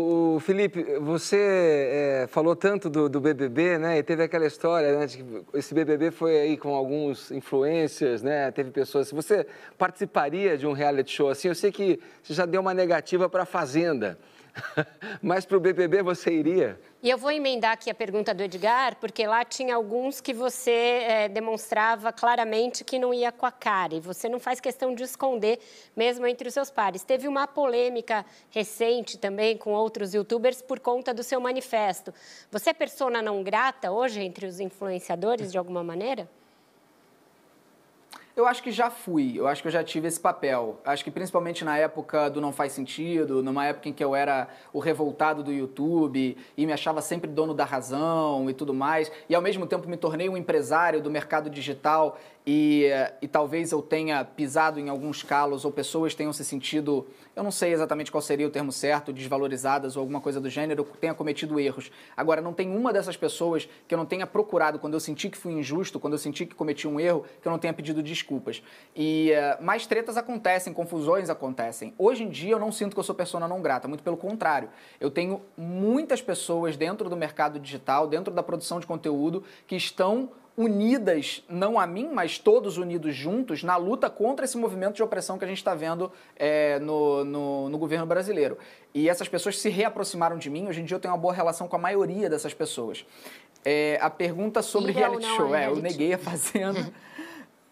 O Felipe, você é, falou tanto do, do, BBB, né? E teve aquela história, né? De que esse BBB foi aí com alguns influencers, né? Teve pessoas. Você participaria de um reality show assim? Eu sei que você já deu uma negativa para a Fazenda. Mas para o BBB você iria? E eu vou emendar aqui a pergunta do Edgar, porque lá tinha alguns que você é, demonstrava claramente que não ia com a cara e você não faz questão de esconder, mesmo entre os seus pares. Teve uma polêmica recente também com outros youtubers por conta do seu manifesto. Você é persona não grata hoje entre os influenciadores, de alguma maneira? Eu acho que já fui, eu acho que eu já tive esse papel. Acho que principalmente na época do Não Faz Sentido, numa época em que eu era o revoltado do YouTube e me achava sempre dono da razão e tudo mais, e ao mesmo tempo me tornei um empresário do mercado digital e, e talvez eu tenha pisado em alguns calos ou pessoas tenham se sentido, eu não sei exatamente qual seria o termo certo, desvalorizadas ou alguma coisa do gênero, tenha cometido erros. Agora, não tem uma dessas pessoas que eu não tenha procurado quando eu senti que fui injusto, quando eu senti que cometi um erro, que eu não tenha pedido desculpa desculpas. E uh, mais tretas acontecem, confusões acontecem. Hoje em dia eu não sinto que eu sou persona não grata, muito pelo contrário. Eu tenho muitas pessoas dentro do mercado digital, dentro da produção de conteúdo, que estão unidas, não a mim, mas todos unidos juntos, na luta contra esse movimento de opressão que a gente está vendo é, no, no, no, governo brasileiro. E essas pessoas se reaproximaram de mim. Hoje em dia eu tenho uma boa relação com a maioria dessas pessoas. É, a pergunta sobre Ida então, reality show. É, é reality. eu neguei a fazenda.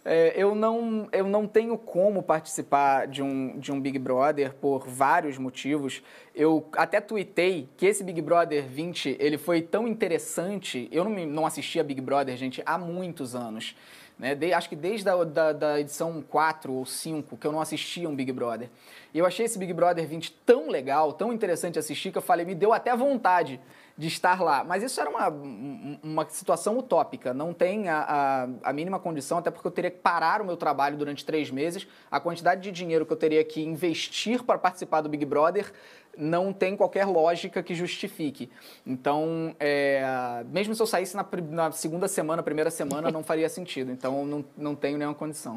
É, eu, não, eu não tenho como participar de um, de um Big Brother por vários motivos. Eu até tuitei que esse Big Brother 20 ele foi tão interessante. Eu não, me, não assisti a Big Brother, gente, há muitos anos. Né? De, acho que desde a da, da edição 4 ou 5 que eu não assistia um Big Brother. E eu achei esse Big Brother 20 tão legal, tão interessante assistir, que eu falei, me deu até vontade de estar lá. Mas isso era uma, uma situação utópica, não tem a, a, a, mínima condição, até porque eu teria que parar o meu trabalho durante três meses. A quantidade de dinheiro que eu teria que investir para participar do Big Brother não tem qualquer lógica que justifique. Então, é, mesmo se eu saísse na, na segunda semana, primeira semana, não faria sentido. Então, não, não tenho nenhuma condição.